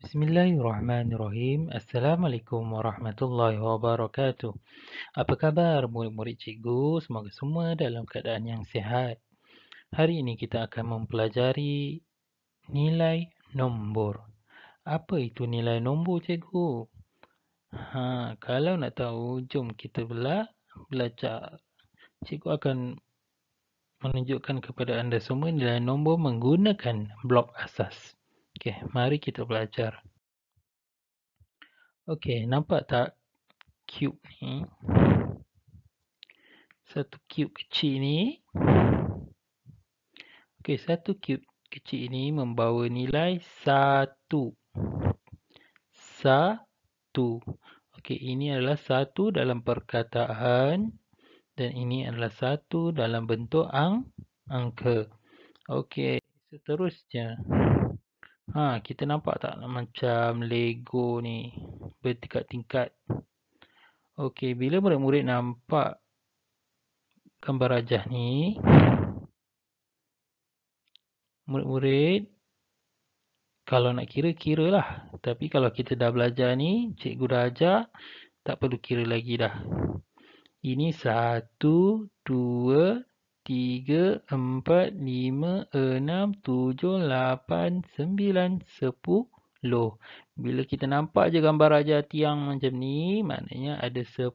Bismillahirrahmanirrahim. Assalamualaikum warahmatullahi wabarakatuh. Apa khabar murid-murid cikgu? Semoga semua dalam keadaan yang sihat. Hari ini kita akan mempelajari nilai nombor. Apa itu nilai nombor cikgu? Ha, kalau nak tahu, jom kita bela belajar. Cikgu akan menunjukkan kepada anda semua nilai nombor menggunakan blok asas. Okey, mari kita belajar. Okey, nampak tak cube ni? Satu cube kecil ni. Okey, satu cube kecil ini membawa nilai 1. Sa 1. Okey, ini adalah satu dalam perkataan dan ini adalah satu dalam bentuk ang angka. Okey, seterusnya. Ha, kita nampak tak macam Lego ni bertingkat-tingkat. Okey, bila murid-murid nampak gambar rajah ni, murid-murid kalau nak kira, lah. Tapi kalau kita dah belajar ni, cikgu dah ajar, tak perlu kira lagi dah. Ini satu, dua, 3, 4, 5, 6, 7, 8, 9, 10. Bila kita nampak je gambar raja tiang macam ni, maknanya ada 10.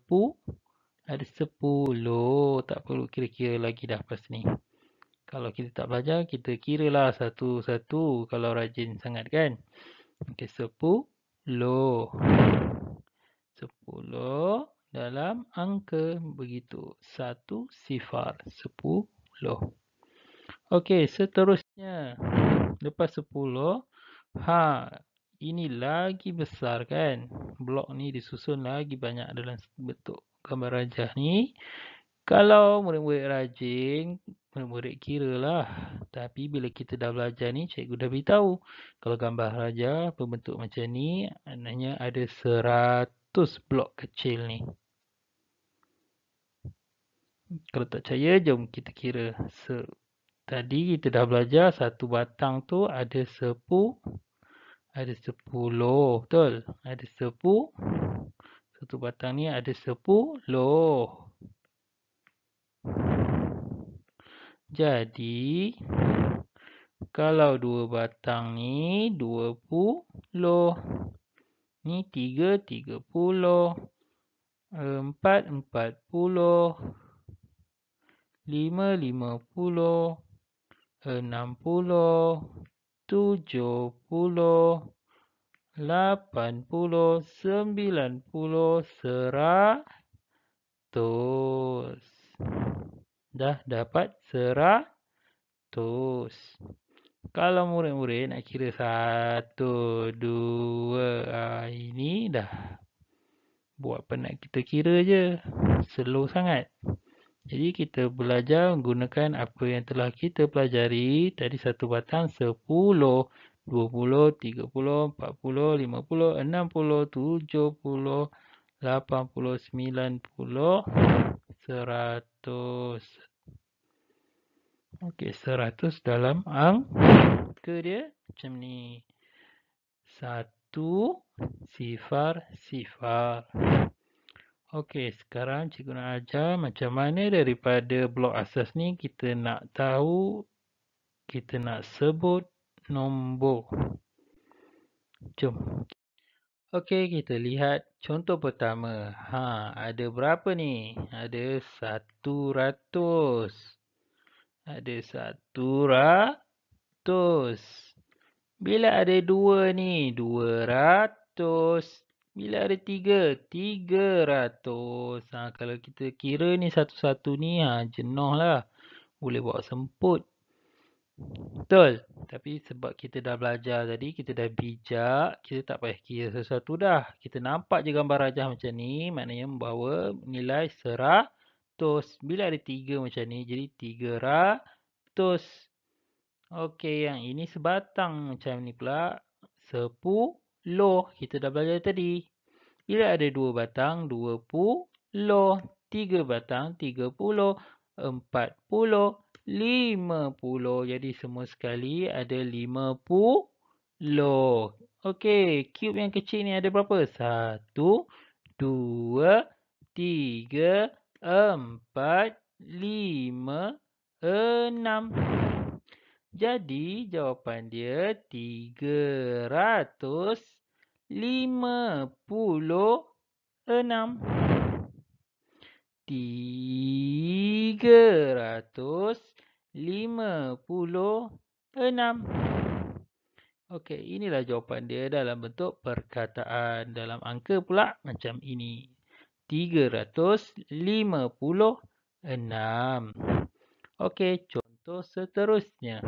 Ada 10. Tak perlu kira-kira lagi dah pas ni. Kalau kita tak belajar, kita lah satu-satu kalau rajin sangat kan. Okey, 10. 10 dalam angka begitu. Satu sifar sepuluh. Okey, seterusnya. Lepas sepuluh. Ha, ini lagi besar kan. Blok ni disusun lagi banyak dalam bentuk gambar rajah ni. Kalau murid-murid rajin, murid-murid kira lah. Tapi bila kita dah belajar ni, cikgu dah beritahu. Kalau gambar rajah berbentuk macam ni, hanya ada seratus blok kecil ni kalau tak percaya jom kita kira Se tadi kita dah belajar satu batang tu ada sepu ada sepuluh betul ada sepu satu batang ni ada sepuluh jadi kalau dua batang ni dua puluh ni tiga tiga puluh eh, empat empat puluh lima lima puluh, enam puluh, tujuh puluh, lapan puluh, sembilan puluh, seratus. Dah dapat seratus. Kalau murid-murid nak kira satu, dua, ha, ini dah buat penat kita kira je. Slow Slow sangat. Jadi kita belajar menggunakan apa yang telah kita pelajari dari satu batang 10, 20, 30, 40, 50, 60, 70, 80, 90, 100. Okey, 100 dalam angka dia macam ni. 1 sifar sifar. Okey, sekarang cikgu nak ajar macam mana daripada blok asas ni kita nak tahu kita nak sebut nombor. Jom. Okey, kita lihat contoh pertama. Ha, ada berapa ni? Ada satu ratus Ada satu ratus Bila ada dua ni? Dua ratus. Bila ada tiga ratus. Ha, kalau kita kira ni satu-satu ni, ha, jenuh lah. Boleh buat semput. Betul. Tapi sebab kita dah belajar tadi, kita dah bijak, kita tak payah kira sesuatu dah. Kita nampak je gambar rajah macam ni, maknanya membawa nilai 100. Bila ada tiga macam ni, jadi tiga ratus. Okey, yang ini sebatang macam ni pula. Sepuluh low kita dah belajar tadi. Bila ada dua batang dua 20, tiga batang tiga puluh, empat puluh, lima puluh. Jadi semua sekali ada lima 50. Okey, cube yang kecil ni ada berapa? Satu, dua, tiga, empat, lima, enam. Jadi jawapan dia tiga ratus lima puluh enam. Tiga ratus lima puluh enam. Okey, inilah jawapan dia dalam bentuk perkataan. Dalam angka pula macam ini. Tiga ratus lima puluh enam. Okey, contoh seterusnya.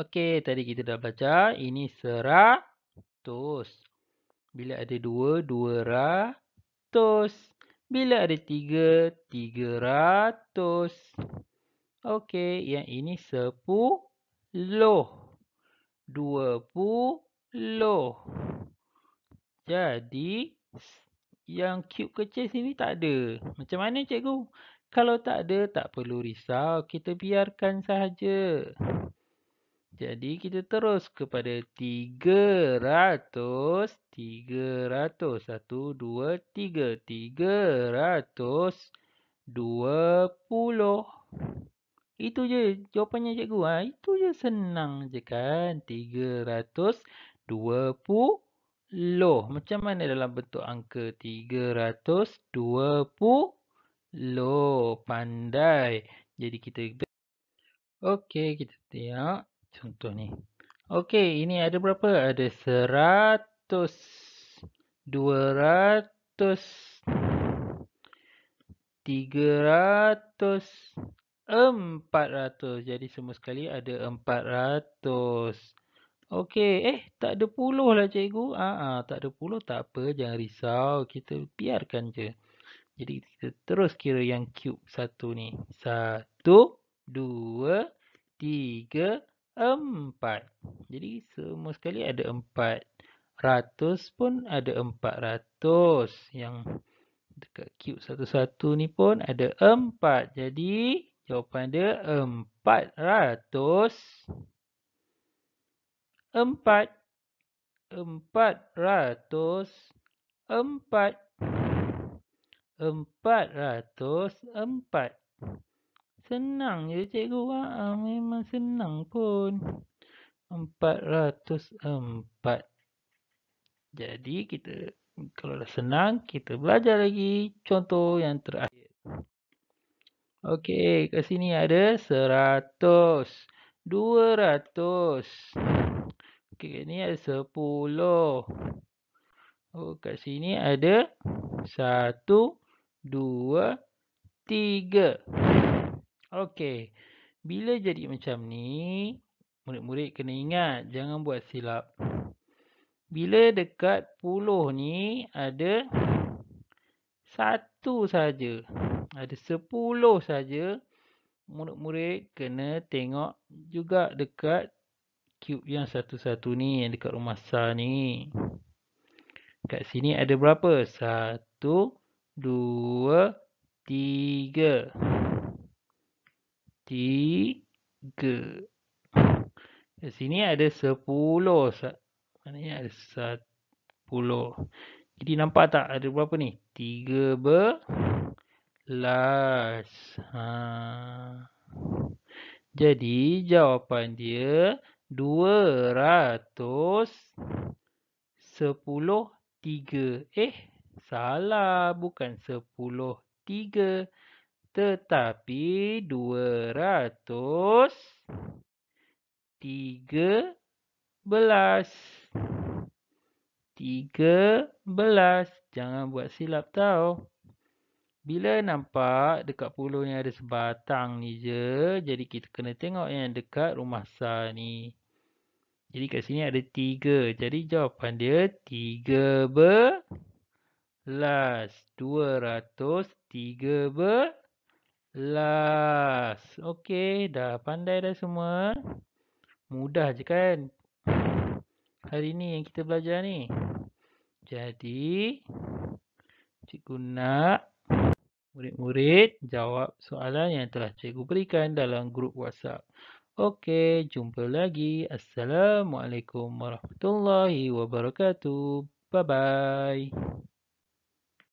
Okey, tadi kita dah baca. Ini serah ratus. Bila ada dua, dua ratus. Bila ada tiga, tiga ratus. Okey, yang ini sepuluh. Dua puluh. Jadi, yang cube kecil sini tak ada. Macam mana cikgu? Kalau tak ada, tak perlu risau. Kita biarkan sahaja. Jadi kita terus kepada 300 300 1 2 3 320 Itu je jawapannya cikgu ha? itu je senang je kan 320 Macam mana dalam bentuk angka 320 pandai Jadi kita Okey kita tengok Contoh ni. Okey, ini ada berapa? Ada seratus, dua ratus, tiga ratus, empat ratus. Jadi semua sekali ada ratus. Okey, eh tak ada puluh lah cikgu. Ah, ah, tak ada puluh tak apa, jangan risau. Kita biarkan je. Jadi kita terus kira yang cube satu ni. Satu, dua, tiga, empat empat. Jadi semua sekali ada empat. Ratus pun ada empat ratus. Yang dekat cube satu-satu ni pun ada empat. Jadi jawapan dia empat ratus. Empat. Empat ratus. Empat. Empat ratus. Empat. Senang je cikgu ah. Ha? Memang senang pun. 404. Jadi kita kalau dah senang kita belajar lagi contoh yang terakhir. Okey, ke sini ada 100. 200. Okey, ni ada 10. Oh, kat sini ada satu, dua, tiga. Okey. Bila jadi macam ni, murid-murid kena ingat jangan buat silap. Bila dekat puluh ni ada satu saja. Ada sepuluh saja. Murid-murid kena tengok juga dekat kub yang satu-satu ni yang dekat rumah sah ni. Kat sini ada berapa? Satu, dua, tiga tiga. Di sini ada sepuluh. Maknanya ada sepuluh. Jadi nampak tak ada berapa ni? Tiga belas. Ha. Jadi jawapan dia dua ratus sepuluh tiga. Eh salah bukan sepuluh tiga tetapi 213. 13. Jangan buat silap tau. Bila nampak dekat pulau ni ada sebatang ni je, jadi kita kena tengok yang dekat rumah sah ni. Jadi kat sini ada tiga. Jadi jawapan dia tiga berlas. Dua ratus tiga berlas. Last. Okey, dah pandai dah semua. Mudah je kan? Hari ni yang kita belajar ni. Jadi, cikgu nak murid-murid jawab soalan yang telah cikgu berikan dalam grup WhatsApp. Okey, jumpa lagi. Assalamualaikum warahmatullahi wabarakatuh. Bye-bye.